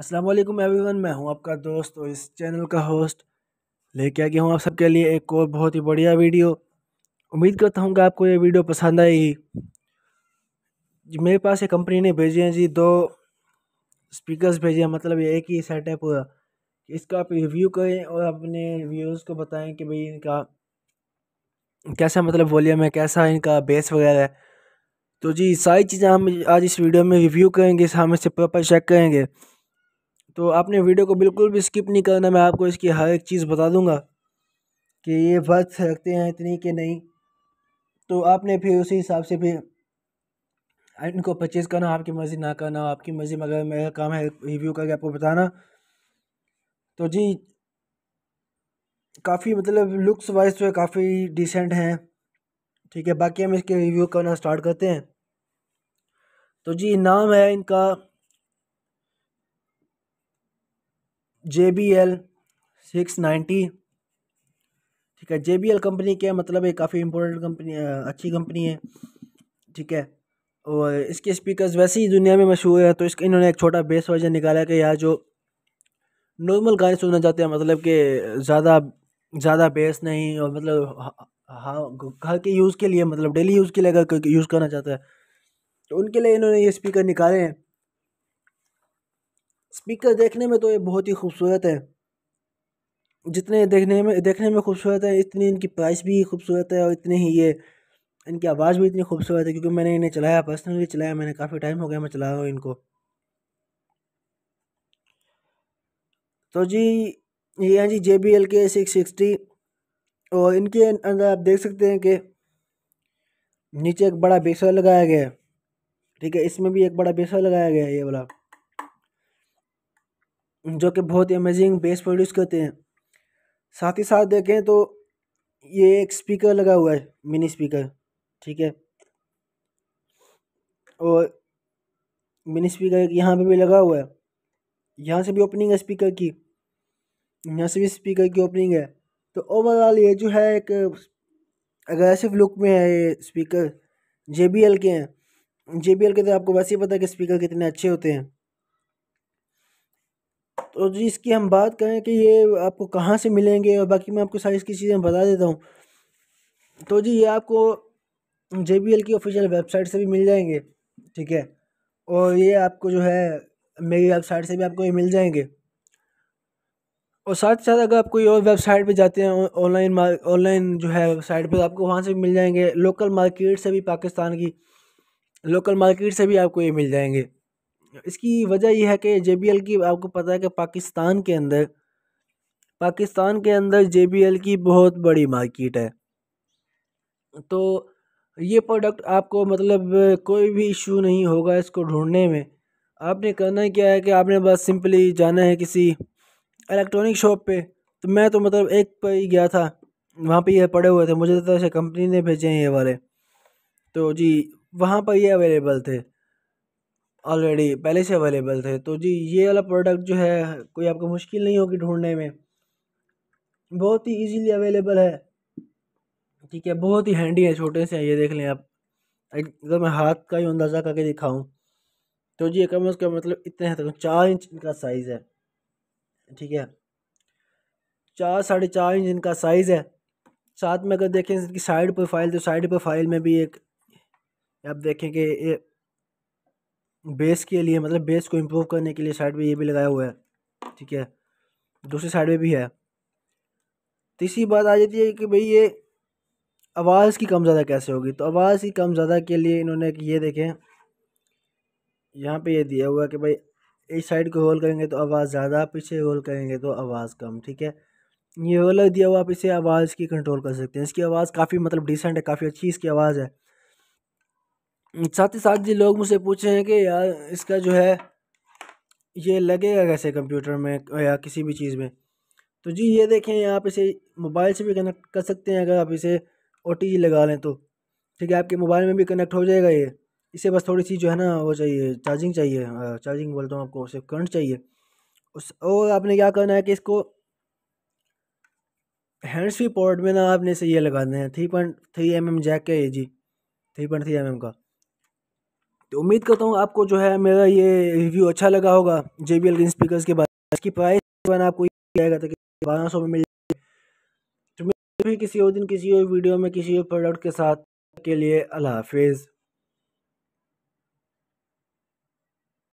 अस्सलाम वालेकुम एवरीवन मैं हूं आपका दोस्त और इस चैनल का होस्ट लेके आ गया हूं आप सबके लिए एक और बहुत ही बढ़िया वीडियो उम्मीद करता हूं कि आपको ये वीडियो पसंद आएगी मेरे पास ये कंपनी ने भेजे हैं जी दो स्पीकर्स भेजे हैं मतलब ये एक ही सेट है पूरा इसका आप रिव्यू करें और अपने व्यूज़ को बताएँ कि भाई इनका कैसा मतलब वॉल्यूम है कैसा इनका बेस वगैरह है तो जी सारी चीज़ें हम आज इस वीडियो में रिव्यू करेंगे हम इसे प्रॉपर चेक करेंगे तो आपने वीडियो को बिल्कुल भी स्किप नहीं करना मैं आपको इसकी हर एक चीज़ बता दूंगा कि ये वर्थ रखते हैं इतनी कि नहीं तो आपने फिर उसी हिसाब से फिर इनको परचेज़ करना आपकी मर्ज़ी ना करना आपकी मर्ज़ी मगर मेरा काम है रिव्यू करके आपको बताना तो जी काफ़ी मतलब लुक्स वाइज तो काफ़ी डिसेंट हैं ठीक है बाकी हम इसके रिव्यू करना स्टार्ट करते हैं तो जी नाम है इनका J B L six ninety ठीक है जे बी एल कंपनी के मतलब है काफ़ी इम्पोर्टेंट कंपनी अच्छी कंपनी है ठीक है और इसके स्पीकर्स वैसे ही दुनिया में मशहूर है तो इसके इन्होंने एक छोटा बेस वर्जन निकाला कि यार जो नॉर्मल गाने सुनना चाहते हैं मतलब कि ज़्यादा ज़्यादा बेस नहीं और मतलब हाँ घर के यूज़ के लिए मतलब डेली यूज़ के लिए अगर यूज़ करना चाहता है तो उनके लिए इन्होंने ये स्पीकर निकाले हैं स्पीकर देखने में तो ये बहुत ही खूबसूरत है जितने देखने में देखने में खूबसूरत है इतनी इनकी प्राइस भी खूबसूरत है और इतनी ही ये इनकी आवाज़ भी इतनी खूबसूरत है क्योंकि मैंने इन्हें चलाया पर्सनली चलाया मैंने काफ़ी टाइम हो गया मैं चला रहा हूँ इनको तो जी ये हैं जी जे बी एल के सिक्स सिक्सटी और इनके अंदर आप देख सकते हैं कि नीचे एक बड़ा बेसर लगाया गया है ठीक है इसमें भी एक बड़ा बेसर लगाया गया है ये वाला जो कि बहुत ही अमेजिंग बेस प्रोड्यूस करते हैं साथ ही साथ देखें तो ये एक स्पीकर लगा हुआ है मिनी स्पीकर ठीक है और मिनी स्पीकर यहाँ पे भी लगा हुआ है यहाँ से भी ओपनिंग है स्पीकर की यहाँ से भी स्पीकर की ओपनिंग है तो ओवरऑल ये जो है एक अग्रेसिव लुक में है ये स्पीकर जे के हैं जे के तो आपको वैसे ही पता है कि स्पीकर कितने अच्छे होते हैं और इसकी हम बात करें कि ये आपको कहाँ से मिलेंगे और बाकी मैं आपको सारी इसकी चीज़ें बता देता हूँ तो जी ये आपको जे बी एल की ऑफिशियल वेबसाइट से भी मिल जाएंगे ठीक है और ये आपको जो है मेरी वेबसाइट से भी आपको ये मिल जाएंगे और साथ ही साथ अगर आप कोई और वेबसाइट पे जाते हैं ऑनलाइन ऑनलाइन जो है वेबसाइट पे तो आपको वहाँ से भी मिल जाएंगे लोकल मार्केट से भी पाकिस्तान की लोकल मार्केट से भी आपको ये मिल जाएंगे इसकी वजह यह है कि जे की आपको पता है कि पाकिस्तान के अंदर पाकिस्तान के अंदर जे की बहुत बड़ी मार्केट है तो ये प्रोडक्ट आपको मतलब कोई भी इशू नहीं होगा इसको ढूंढने में आपने करना क्या है कि आपने बस सिंपली जाना है किसी इलेक्ट्रॉनिक शॉप पे तो मैं तो मतलब एक पर ही गया था वहाँ पे ये पड़े हुए थे मुझे तो ऐसे कंपनी ने भेजे हैं ये वाले तो जी वहाँ पर ये अवेलेबल थे ऑलरेडी पहले से अवेलेबल थे तो जी ये वाला प्रोडक्ट जो है कोई आपको मुश्किल नहीं होगी ढूंढने में बहुत ही इजीली अवेलेबल है ठीक है बहुत ही हैंडी है छोटे से ये देख लें आप अगर मैं हाथ का ही अंदाज़ा करके दिखाऊं तो जी कम अज़ कम मतलब इतने तक तो चार इंच इनका साइज़ है ठीक है चार साढ़े चार इंच इनका साइज़ है साथ में अगर देखें इसकी साइड प्रोफाइल तो साइड प्रोफाइल में भी एक आप देखें कि बेस के लिए मतलब बेस को इम्प्रूव करने के लिए साइड में ये भी लगाया हुआ है ठीक है दूसरी साइड में भी है तीसरी बात आ जाती है कि भाई ये आवाज़ की कम ज़्यादा कैसे होगी तो आवाज़ की कम ज़्यादा के लिए इन्होंने ये देखें यहाँ पे ये दिया हुआ है कि भाई इस साइड को होल करेंगे तो आवाज़ ज़्यादा पीछे होल करेंगे तो आवाज़ कम ठीक है ये होल दिया हुआ आप इसे आवाज़ की कंट्रोल कर सकते हैं इसकी आवाज़ काफ़ी मतलब डिसेंट है काफ़ी अच्छी इसकी आवाज़ है साथ ही साथ जी लोग मुझसे पूछे हैं कि यार इसका जो है ये लगेगा कैसे कंप्यूटर में या किसी भी चीज़ में तो जी ये देखें आप इसे मोबाइल से भी कनेक्ट कर सकते हैं अगर आप इसे ओ लगा लें तो ठीक है आपके मोबाइल में भी कनेक्ट हो जाएगा ये इसे बस थोड़ी सी जो है ना वो चाहिए चार्जिंग चाहिए चार्जिंग बोलता हूँ आपको उसे करंट चाहिए उस और आपने क्या करना है कि इसको हैंड्स फ्री पोर्ट में ना आपने इसे ये लगा देना है three point three M M jack का ये जी three point three M M का तो उम्मीद करता हूँ आपको जो है मेरा ये रिव्यू अच्छा लगा होगा J B L green speaker के बारे इसकी प्राइस आपको आएगा था कि बारह सौ में मिल तो मैं भी किसी और दिन किसी और वीडियो में किसी और प्रोडक्ट के साथ के लिए अल्लाह हाफिज़